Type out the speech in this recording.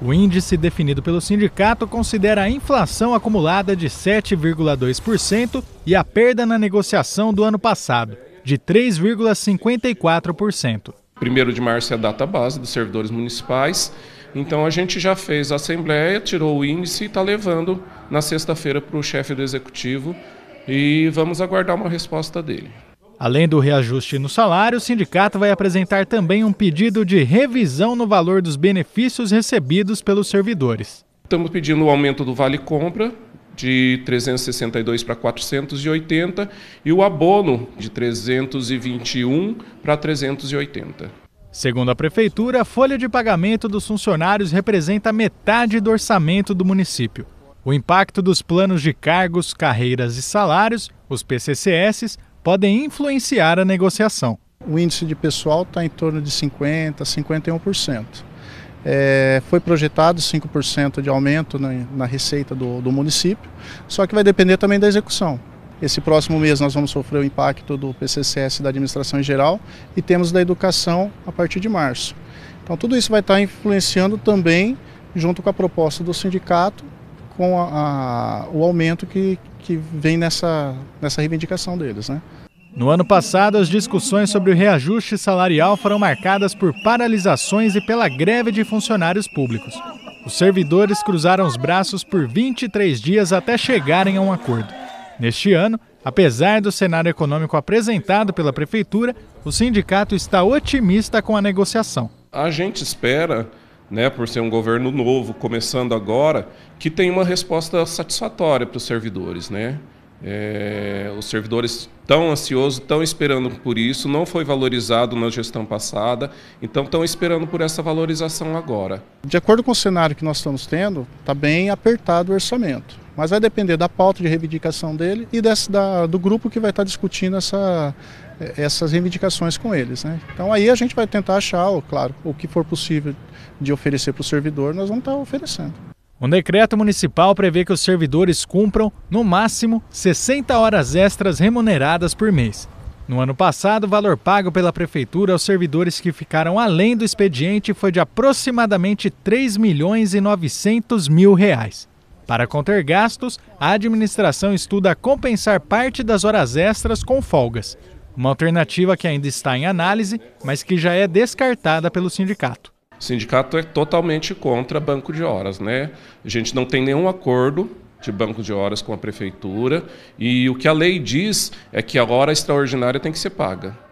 O índice definido pelo sindicato considera a inflação acumulada de 7,2% e a perda na negociação do ano passado, de 3,54%. 1 de março é a data base dos servidores municipais, então a gente já fez a assembleia, tirou o índice e está levando na sexta-feira para o chefe do executivo e vamos aguardar uma resposta dele. Além do reajuste no salário, o sindicato vai apresentar também um pedido de revisão no valor dos benefícios recebidos pelos servidores. Estamos pedindo o aumento do vale compra de 362 para 480 e o abono de 321 para 380. Segundo a prefeitura, a folha de pagamento dos funcionários representa metade do orçamento do município. O impacto dos planos de cargos, carreiras e salários, os PCCS, podem influenciar a negociação. O índice de pessoal está em torno de 50%, 51%. É, foi projetado 5% de aumento na, na receita do, do município, só que vai depender também da execução. Esse próximo mês nós vamos sofrer o impacto do PCCS da administração em geral e temos da educação a partir de março. Então tudo isso vai estar tá influenciando também junto com a proposta do sindicato com a, a, o aumento que, que vem nessa, nessa reivindicação deles. Né? No ano passado, as discussões sobre o reajuste salarial foram marcadas por paralisações e pela greve de funcionários públicos. Os servidores cruzaram os braços por 23 dias até chegarem a um acordo. Neste ano, apesar do cenário econômico apresentado pela prefeitura, o sindicato está otimista com a negociação. A gente espera né, por ser um governo novo, começando agora, que tem uma resposta satisfatória para os servidores. Né? É, os servidores estão ansiosos, estão esperando por isso, não foi valorizado na gestão passada, então estão esperando por essa valorização agora. De acordo com o cenário que nós estamos tendo, está bem apertado o orçamento. Mas vai depender da pauta de reivindicação dele e desse, da, do grupo que vai estar discutindo essa, eh, essas reivindicações com eles. Né? Então aí a gente vai tentar achar, claro, o que for possível de oferecer para o servidor, nós vamos estar oferecendo. O decreto municipal prevê que os servidores cumpram, no máximo, 60 horas extras remuneradas por mês. No ano passado, o valor pago pela prefeitura aos servidores que ficaram além do expediente foi de aproximadamente 3 milhões e 900 mil reais. Para conter gastos, a administração estuda compensar parte das horas extras com folgas. Uma alternativa que ainda está em análise, mas que já é descartada pelo sindicato. O sindicato é totalmente contra banco de horas, né? A gente não tem nenhum acordo de banco de horas com a prefeitura e o que a lei diz é que a hora extraordinária tem que ser paga.